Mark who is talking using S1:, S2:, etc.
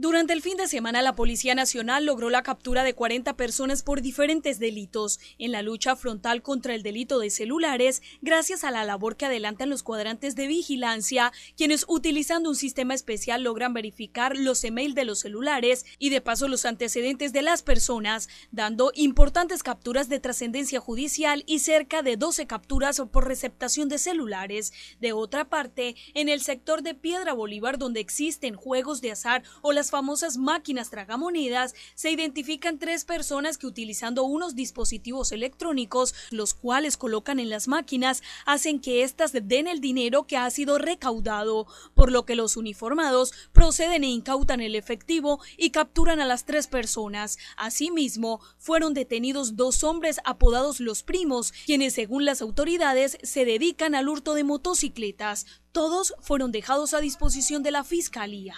S1: Durante el fin de semana, la Policía Nacional logró la captura de 40 personas por diferentes delitos en la lucha frontal contra el delito de celulares, gracias a la labor que adelantan los cuadrantes de vigilancia, quienes utilizando un sistema especial logran verificar los emails de los celulares y de paso los antecedentes de las personas, dando importantes capturas de trascendencia judicial y cerca de 12 capturas por receptación de celulares. De otra parte, en el sector de Piedra Bolívar, donde existen juegos de azar o las famosas máquinas tragamonedas se identifican tres personas que utilizando unos dispositivos electrónicos, los cuales colocan en las máquinas, hacen que éstas den el dinero que ha sido recaudado, por lo que los uniformados proceden e incautan el efectivo y capturan a las tres personas. Asimismo, fueron detenidos dos hombres apodados los primos, quienes según las autoridades se dedican al hurto de motocicletas. Todos fueron dejados a disposición de la Fiscalía.